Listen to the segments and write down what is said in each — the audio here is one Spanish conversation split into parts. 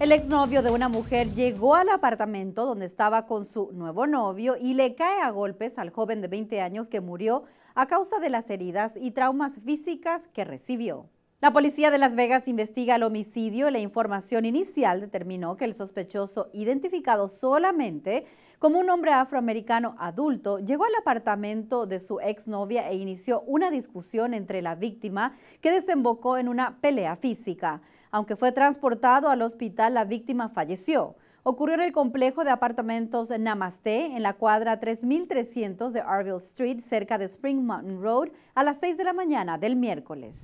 El exnovio de una mujer llegó al apartamento donde estaba con su nuevo novio y le cae a golpes al joven de 20 años que murió a causa de las heridas y traumas físicas que recibió. La policía de Las Vegas investiga el homicidio y la información inicial determinó que el sospechoso, identificado solamente como un hombre afroamericano adulto, llegó al apartamento de su exnovia e inició una discusión entre la víctima que desembocó en una pelea física. Aunque fue transportado al hospital, la víctima falleció. Ocurrió en el complejo de apartamentos Namaste, en la cuadra 3300 de Arville Street, cerca de Spring Mountain Road, a las 6 de la mañana del miércoles.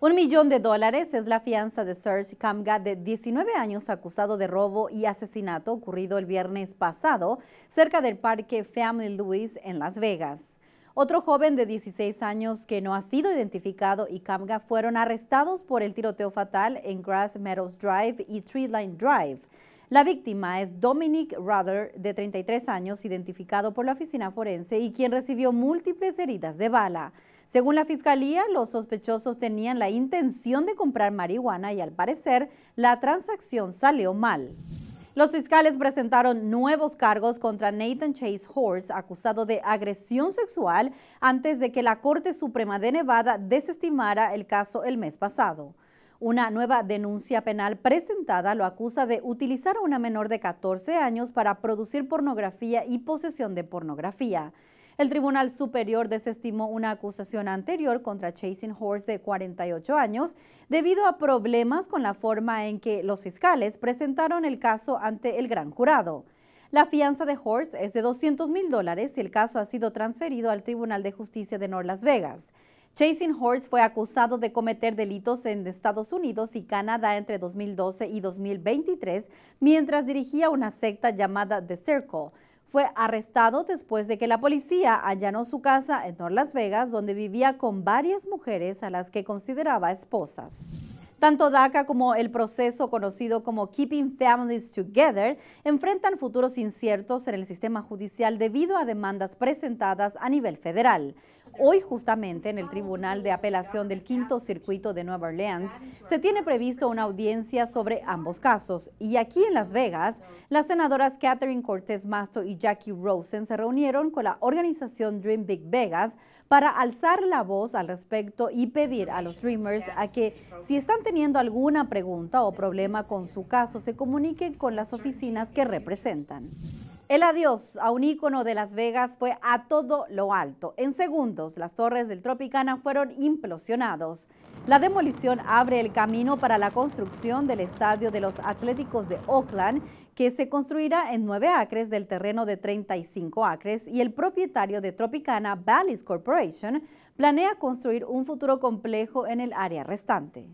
Un millón de dólares es la fianza de Serge Kamga, de 19 años, acusado de robo y asesinato ocurrido el viernes pasado cerca del parque Family Louis en Las Vegas. Otro joven de 16 años que no ha sido identificado y Camga fueron arrestados por el tiroteo fatal en Grass Meadows Drive y Tree Line Drive. La víctima es Dominic Ruther, de 33 años, identificado por la oficina forense y quien recibió múltiples heridas de bala. Según la fiscalía, los sospechosos tenían la intención de comprar marihuana y al parecer la transacción salió mal. Los fiscales presentaron nuevos cargos contra Nathan Chase Horse, acusado de agresión sexual, antes de que la Corte Suprema de Nevada desestimara el caso el mes pasado. Una nueva denuncia penal presentada lo acusa de utilizar a una menor de 14 años para producir pornografía y posesión de pornografía. El Tribunal Superior desestimó una acusación anterior contra Chasing Horse de 48 años debido a problemas con la forma en que los fiscales presentaron el caso ante el gran jurado. La fianza de Horse es de 200 mil dólares y el caso ha sido transferido al Tribunal de Justicia de Norlas Las Vegas. Chasing Horse fue acusado de cometer delitos en Estados Unidos y Canadá entre 2012 y 2023 mientras dirigía una secta llamada The Circle fue arrestado después de que la policía allanó su casa en Las Vegas, donde vivía con varias mujeres a las que consideraba esposas. Tanto DACA como el proceso conocido como Keeping Families Together enfrentan futuros inciertos en el sistema judicial debido a demandas presentadas a nivel federal. Hoy justamente en el Tribunal de Apelación del Quinto Circuito de Nueva Orleans se tiene previsto una audiencia sobre ambos casos y aquí en Las Vegas las senadoras Catherine Cortés Masto y Jackie Rosen se reunieron con la organización Dream Big Vegas para alzar la voz al respecto y pedir a los Dreamers a que si están teniendo teniendo alguna pregunta o problema con su caso, se comuniquen con las oficinas que representan. El adiós a un ícono de Las Vegas fue a todo lo alto. En segundos, las torres del Tropicana fueron implosionados. La demolición abre el camino para la construcción del Estadio de los Atléticos de Oakland, que se construirá en nueve acres del terreno de 35 acres y el propietario de Tropicana, BALLIS Corporation, planea construir un futuro complejo en el área restante.